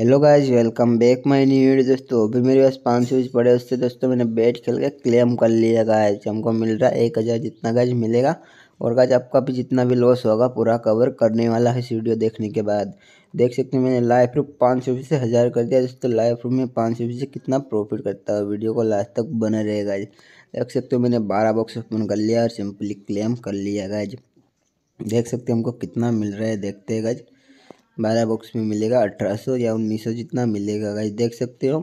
hello guys welcome back my new video दोस्तों अभी मेरे पास पाँच सौ पड़े उससे दोस्तों मैंने बैट खेल के क्लेम कर लिया गाइज हमको मिल रहा है एक हज़ार जितना गाइज मिलेगा और गाइज आपका भी जितना भी लॉस होगा पूरा कवर करने वाला है इस वीडियो देखने के बाद देख सकते हैं मैंने लाइफ रूप पाँच सौ से हज़ार कर दिया दोस्तों लाइफ रूप में पाँच सौ से कितना प्रॉफिट करता है वीडियो को लास्ट तक बना रहेगा देख सकते हो मैंने बारह बॉक्स ओपन कर लिया और सिंपली क्लेम कर लिया गाइज देख सकते हमको कितना मिल रहा है देखते हैं गाइज बारह बॉक्स में मिलेगा अठारह सौ या उन्नीस सौ जितना मिलेगा गाइस देख सकते हो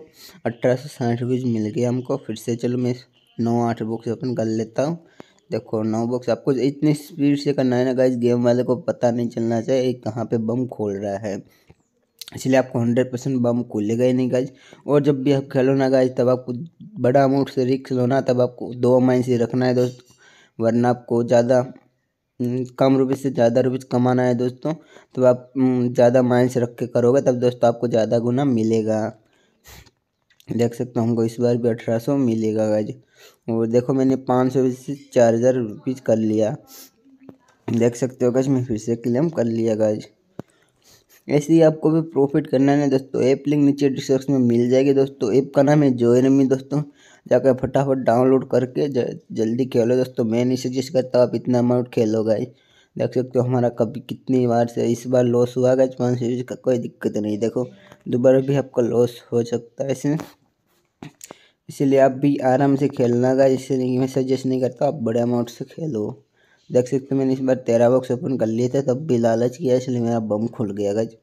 अठारह सौ साठ रुपीज़ मिल गया हमको फिर से चलो मैं नौ आठ बॉक्स ओपन कर लेता हूँ देखो नौ बॉक्स आपको इतनी स्पीड से करना है ना गाइस गेम वाले को पता नहीं चलना चाहिए कहाँ पर बम खोल रहा है इसलिए आपको हंड्रेड परसेंट बम खुलेगा ही नहीं गाइज और जब भी आप खेलो ना गाइज तब आपको बड़ा अमाउंट से रिक्स लो ना तब आपको दो माइन से रखना है दोस्त वरना आपको ज़्यादा हम्म, कम रुपीज से ज़्यादा रुपीज़ कमाना है दोस्तों तो आप हम्म, ज़्यादा माइंड से रख के करोगे तब दोस्तों आपको ज़्यादा गुना मिलेगा देख सकते हो हमको इस बार भी अठारह सौ मिलेगा गाइज और देखो मैंने पाँच सौ से चार हज़ार रुपीज़ कर लिया देख सकते हो गाइज मैं फिर से क्लेम कर लिया गाइज ऐसे ही आपको भी प्रॉफिट करना है दोस्तों ऐप लिंक नीचे डिस्क्रिप्शन में मिल जाएगी दोस्तों ऐप का नाम है जोयनमी दोस्तों जाकर फटाफट डाउनलोड करके जल्दी खेलो दोस्तों मैं नहीं सजेस्ट करता आप इतना अमाउंट खेलो गाइज देख सकते हो हमारा कभी कितनी बार से इस बार लॉस हुआ गया पाँच सौ का कोई दिक्कत नहीं देखो दोबारा भी आपका लॉस हो सकता है इसमें इसीलिए आप भी आराम से खेलना का इसलिए मैं सजेस्ट नहीं करता आप बड़े अमाउंट से खेलो देख सकते हो मैंने इस बार तेरह बॉक्स ओपन कर लिए थे तब भी लालच किया इसलिए मेरा बम खुल गया गज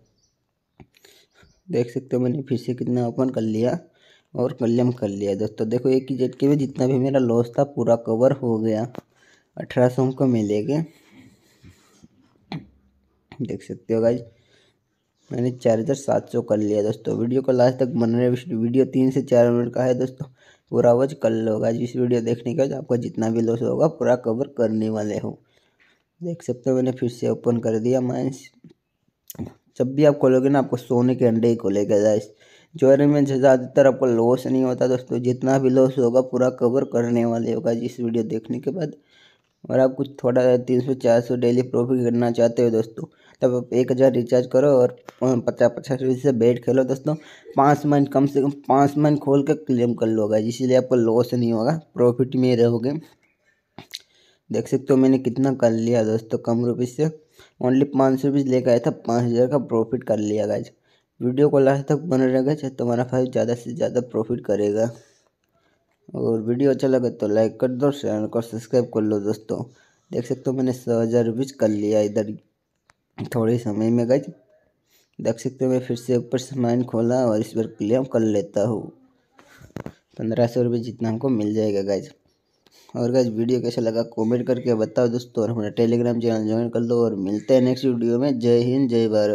देख सकते हो मैंने फिर से कितना ओपन कर लिया और कलम कर लिया दोस्तों देखो एक ही झटके में जितना भी मेरा लॉस था पूरा कवर हो गया अठारह सौ हमको मिलेगा देख सकते हो गाइज मैंने चार हजार सात सौ कर लिया दोस्तों वीडियो को लास्ट तक बन रहे वीडियो तीन से चार मिनट का है दोस्तों पूरा वॉच कर लोगा जिस इस वीडियो देखने के बाद आपका जितना भी लॉस होगा पूरा कवर करने वाले हो देख सकते हो मैंने फिर से ओपन कर दिया माइंस जब भी आप खोलोगे ना आपको सोने के अंडे ही खोलेगा गाइस ज्वेलरी में ज़्यादातर आपको लॉस नहीं होता दोस्तों जितना भी लॉस होगा पूरा कवर करने वाले होगा जिस वीडियो देखने के बाद और आप कुछ थोड़ा तीन सौ चार सौ डेली प्रॉफिट करना चाहते हो दोस्तों तब एक हज़ार रिचार्ज करो और पचास पचास रुपये से बैठ खेलो दोस्तों पाँच मंथ कम से कम पाँच मंथ खोल कर क्लेम कर लोगा इसीलिए आपको लॉस नहीं होगा प्रॉफिट में रहोगे देख सकते हो मैंने कितना कर लिया दोस्तों कम रुपये से ओनली पाँच सौ रुपये लेकर आया था पाँच हज़ार का प्रॉफिट कर लिया गाइज वीडियो को लास्ट तक बने रहेगा चाहे तुम्हारा भाई ज़्यादा से ज़्यादा प्रॉफिट करेगा और वीडियो अच्छा लगे तो लाइक कर दो शेयर कर सब्सक्राइब कर लो दोस्तों देख सकते हो मैंने सौ हज़ार रुपीज़ कर लिया इधर थोड़े समय में गज देख सकते हो मैं फिर से ऊपर सामान खोला और इस बार क्लेम कर लेता हूँ पंद्रह सौ रुपये जितना हमको मिल जाएगा गज और गज वीडियो कैसा लगा कमेंट करके बताओ दोस्तों और हमारा टेलीग्राम चैनल ज्वाइन कर लो और मिलते हैं नेक्स्ट वीडियो में जय हिंद जय भारत